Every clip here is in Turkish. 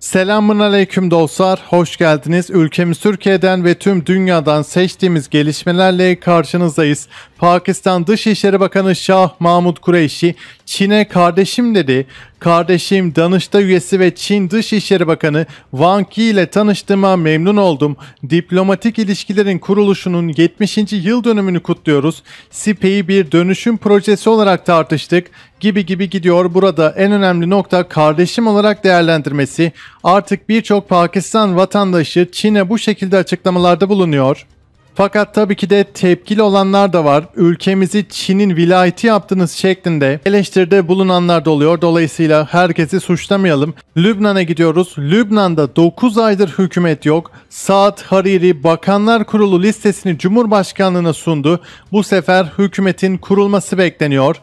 Selamun aleyküm dostlar, hoş geldiniz. Ülkemiz Türkiye'den ve tüm dünyadan seçtiğimiz gelişmelerle karşınızdayız. Pakistan Dışişleri Bakanı Şah Mahmud Kureyşi, Çin'e kardeşim dedi. Kardeşim danışta üyesi ve Çin Dışişleri Bakanı Wang Yi ile tanıştığıma memnun oldum. Diplomatik ilişkilerin kuruluşunun 70. yıl dönümünü kutluyoruz. SİPE'yi bir dönüşüm projesi olarak tartıştık gibi gibi gidiyor. Burada en önemli nokta kardeşim olarak değerlendirmesi. Artık birçok Pakistan vatandaşı Çin'e bu şekilde açıklamalarda bulunuyor. Fakat tabii ki de tepkili olanlar da var. Ülkemizi Çin'in vilayeti yaptınız şeklinde eleştiride bulunanlar da oluyor. Dolayısıyla herkesi suçlamayalım. Lübnan'a gidiyoruz. Lübnan'da 9 aydır hükümet yok. Saad Hariri Bakanlar Kurulu listesini Cumhurbaşkanlığına sundu. Bu sefer hükümetin kurulması bekleniyor.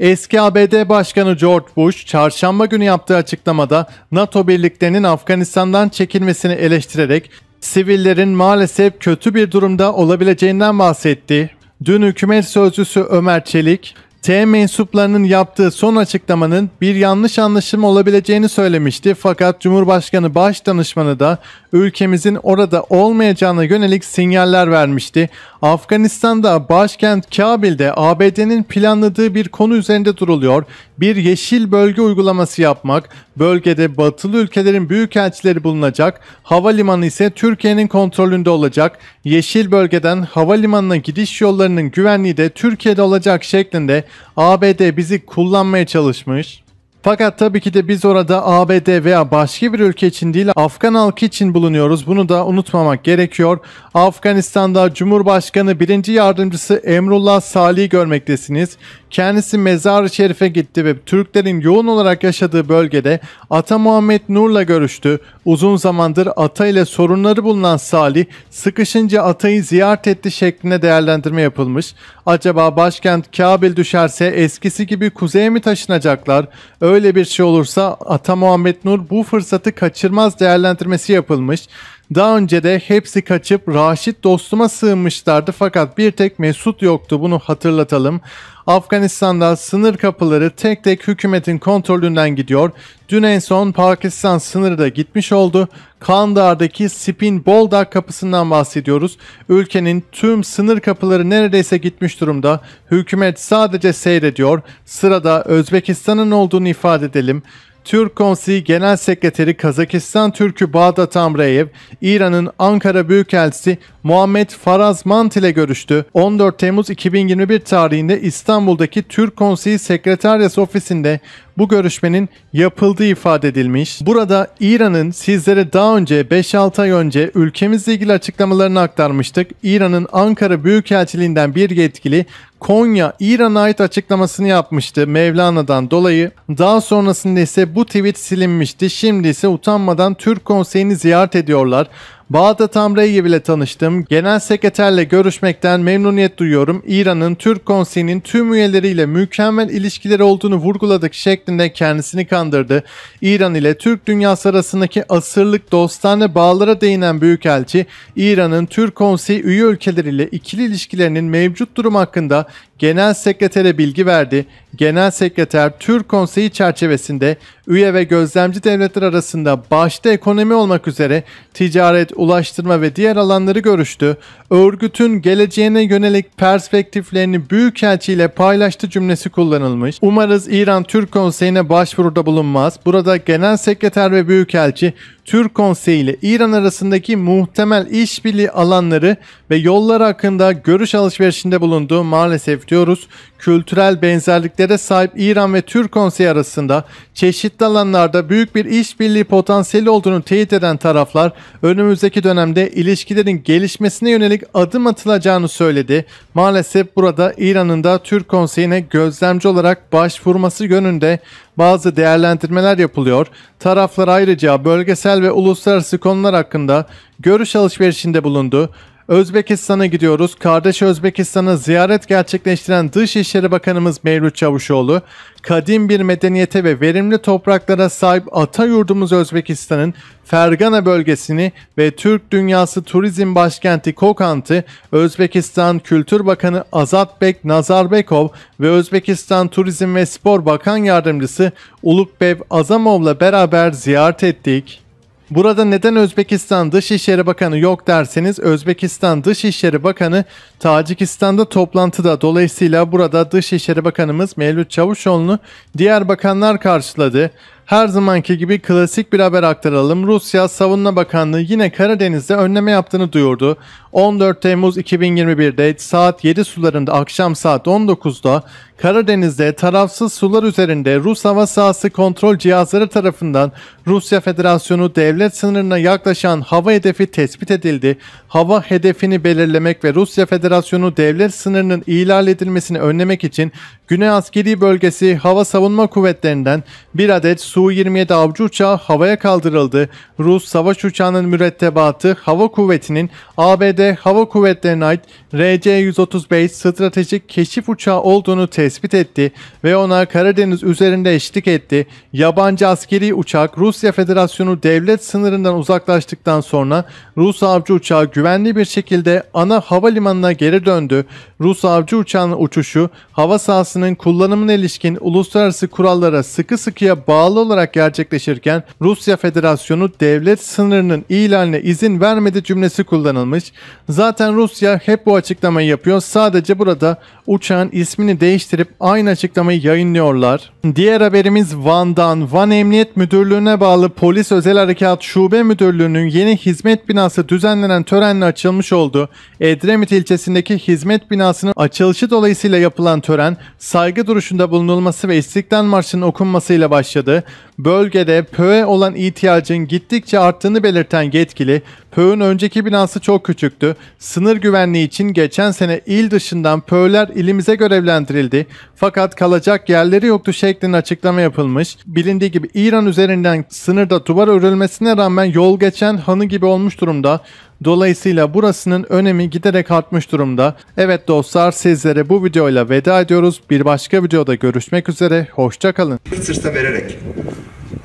Eski ABD Başkanı George Bush çarşamba günü yaptığı açıklamada NATO birliklerinin Afganistan'dan çekilmesini eleştirerek sivillerin maalesef kötü bir durumda olabileceğinden bahsetti. Dün hükümet sözcüsü Ömer Çelik, T mensuplarının yaptığı son açıklamanın bir yanlış anlaşılma olabileceğini söylemişti fakat Cumhurbaşkanı Danışmanı da ülkemizin orada olmayacağına yönelik sinyaller vermişti. Afganistan'da başkent Kabil'de ABD'nin planladığı bir konu üzerinde duruluyor. Bir yeşil bölge uygulaması yapmak, bölgede batılı ülkelerin büyükelçileri bulunacak, havalimanı ise Türkiye'nin kontrolünde olacak, yeşil bölgeden havalimanına gidiş yollarının güvenliği de Türkiye'de olacak şeklinde ABD bizi kullanmaya çalışmış. Fakat tabii ki de biz orada ABD veya başka bir ülke için değil Afgan halkı için bulunuyoruz. Bunu da unutmamak gerekiyor. Afganistan'da Cumhurbaşkanı birinci yardımcısı Emrullah Salih'i görmektesiniz. Kendisi Mezar-ı Şerif'e gitti ve Türklerin yoğun olarak yaşadığı bölgede Ata Muhammed Nur'la görüştü. Uzun zamandır Ata ile sorunları bulunan Salih sıkışınca Ata'yı ziyaret etti şeklinde değerlendirme yapılmış. Acaba başkent Kabil düşerse eskisi gibi kuzeye mi taşınacaklar? Öyle bir şey olursa Ata Muhammed Nur bu fırsatı kaçırmaz değerlendirmesi yapılmış. Daha önce de hepsi kaçıp Raşit dostuma sığınmışlardı fakat bir tek Mesut yoktu bunu hatırlatalım. Afganistan'da sınır kapıları tek tek hükümetin kontrolünden gidiyor. Dün en son Pakistan sınırı da gitmiş oldu. Kandar'daki Spin Boldak kapısından bahsediyoruz. Ülkenin tüm sınır kapıları neredeyse gitmiş durumda. Hükümet sadece seyrediyor. Sırada Özbekistan'ın olduğunu ifade edelim. Türk Konseyi Genel Sekreteri Kazakistan Türk'ü Bağdat Amreyev, İran'ın Ankara Büyükelçisi Muhammed Faraz Mant ile görüştü. 14 Temmuz 2021 tarihinde İstanbul'daki Türk Konseyi Sekreteryası ofisinde bu görüşmenin yapıldığı ifade edilmiş. Burada İran'ın sizlere daha önce 5-6 ay önce ülkemizle ilgili açıklamalarını aktarmıştık. İran'ın Ankara Büyükelçiliğinden bir yetkili Konya İran'a ait açıklamasını yapmıştı Mevlana'dan dolayı. Daha sonrasında ise bu tweet silinmişti. Şimdi ise utanmadan Türk Konseyi'ni ziyaret ediyorlar. Bağdat Amreyev bile tanıştım. Genel sekreterle görüşmekten memnuniyet duyuyorum. İran'ın Türk Konseyi'nin tüm üyeleriyle mükemmel ilişkileri olduğunu vurguladık şeklinde kendisini kandırdı. İran ile Türk dünyası arasındaki asırlık dostane bağlara değinen Büyükelçi, İran'ın Türk Konseyi üye ülkeleriyle ikili ilişkilerinin mevcut durum hakkında Genel Sekreter'e bilgi verdi. Genel Sekreter Türk Konseyi çerçevesinde üye ve gözlemci devletler arasında başta ekonomi olmak üzere ticaret, ulaştırma ve diğer alanları görüştü. Örgütün geleceğine yönelik perspektiflerini Büyükelçi ile paylaştı cümlesi kullanılmış. Umarız İran Türk Konseyi'ne başvuruda bulunmaz. Burada Genel Sekreter ve Büyükelçi Türk Konseyi ile İran arasındaki muhtemel işbirliği alanları ve yollar hakkında görüş alışverişinde bulunduğu Maalesef diyoruz kültürel benzerliklere sahip İran ve Türk Konseyi arasında çeşitli alanlarda büyük bir işbirliği potansiyeli olduğunu teyit eden taraflar önümüzdeki dönemde ilişkilerin gelişmesine yönelik adım atılacağını söyledi. Maalesef burada İran'ın da Türk Konseyi'ne gözlemci olarak başvurması yönünde bazı değerlendirmeler yapılıyor. Taraflar ayrıca bölgesel ve uluslararası konular hakkında görüş alışverişinde bulundu. Özbekistan'a gidiyoruz. Kardeş Özbekistan'a ziyaret gerçekleştiren Dışişleri Bakanımız Mevlüt Çavuşoğlu, kadim bir medeniyete ve verimli topraklara sahip ata yurdumuz Özbekistan'ın Fergana bölgesini ve Türk Dünyası Turizm Başkenti Kokant'ı Özbekistan Kültür Bakanı Azatbek Nazarbekov ve Özbekistan Turizm ve Spor Bakan Yardımcısı Ulukbev Azamov'la beraber ziyaret ettik. Burada neden Özbekistan Dışişleri Bakanı yok derseniz Özbekistan Dışişleri Bakanı Tacikistan'da toplantıda dolayısıyla burada Dışişleri Bakanımız Mevlüt Çavuşoğlu'nu diğer bakanlar karşıladı. Her zamanki gibi klasik bir haber aktaralım. Rusya Savunma Bakanlığı yine Karadeniz'de önleme yaptığını duyurdu. 14 Temmuz 2021'de saat 7 sularında akşam saat 19'da Karadeniz'de tarafsız sular üzerinde Rus hava sahası kontrol cihazları tarafından Rusya Federasyonu devlet sınırına yaklaşan hava hedefi tespit edildi. Hava hedefini belirlemek ve Rusya Federasyonu devlet sınırının ihlal edilmesini önlemek için Güney Askeri Bölgesi Hava Savunma Kuvvetlerinden bir adet Su-27 avcı uçağı havaya kaldırıldı. Rus savaş uçağının mürettebatı Hava Kuvveti'nin ABD bölgede Hava Kuvvetlerine ait RC-135 stratejik keşif uçağı olduğunu tespit etti ve ona Karadeniz üzerinde eşlik etti. Yabancı askeri uçak Rusya Federasyonu devlet sınırından uzaklaştıktan sonra Rus avcı uçağı güvenli bir şekilde ana havalimanına geri döndü. Rus avcı uçağının uçuşu hava sahasının kullanımına ilişkin uluslararası kurallara sıkı sıkıya bağlı olarak gerçekleşirken Rusya Federasyonu devlet sınırının ilanına izin vermedi cümlesi kullanılmış. Zaten Rusya hep bu açıklamayı yapıyor. Sadece burada uçağın ismini değiştirip aynı açıklamayı yayınlıyorlar. Diğer haberimiz Van'dan. Van Emniyet Müdürlüğü'ne bağlı Polis Özel Harekat Şube Müdürlüğü'nün yeni hizmet binası düzenlenen törenle açılmış oldu. Edremit ilçesindeki hizmet binasının açılışı dolayısıyla yapılan tören saygı duruşunda bulunulması ve istiklal Marşı'nın okunmasıyla başladı. Bölgede PÖE olan ihtiyacın gittikçe arttığını belirten yetkili, PÖ'nün önceki binası çok küçük düşüktü. Sınır güvenliği için geçen sene il dışından pöller ilimize görevlendirildi. Fakat kalacak yerleri yoktu şeklinde açıklama yapılmış. Bilindiği gibi İran üzerinden sınırda duvar örülmesine rağmen yol geçen hanı gibi olmuş durumda. Dolayısıyla burasının önemi giderek artmış durumda. Evet dostlar sizlere bu videoyla veda ediyoruz. Bir başka videoda görüşmek üzere. Hoşçakalın. Sırsa vererek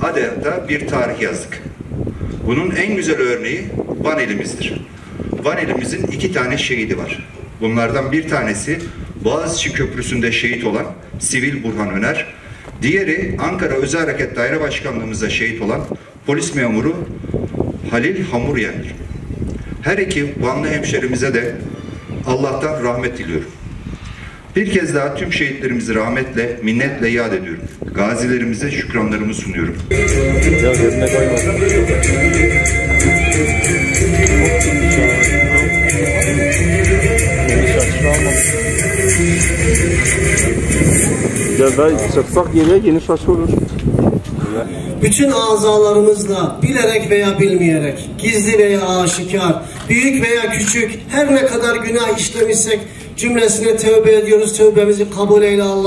adeta bir tarih yazdık. Bunun en güzel örneği Van elimizdir. Vanelimizin iki tane şehidi var. Bunlardan bir tanesi Boğaziçi Köprüsü'nde şehit olan Sivil Burhan Öner, diğeri Ankara Özel Hareket Daire Başkanlığımızda şehit olan polis memuru Halil Hamuryen'dir. Her iki Vanlı hemşerimize de Allah'tan rahmet diliyorum. Bir kez daha tüm şehitlerimizi rahmetle, minnetle yad ediyorum. Gazilerimize şükranlarımı sunuyorum. Ya, Gövde çıksak geriye geniş açı olur. Bütün azalarımızla bilerek veya bilmeyerek, gizli veya aşikar, büyük veya küçük her ne kadar günah işlemişsek cümlesine tövbe ediyoruz. Tövbemizi kabul eyle Allah.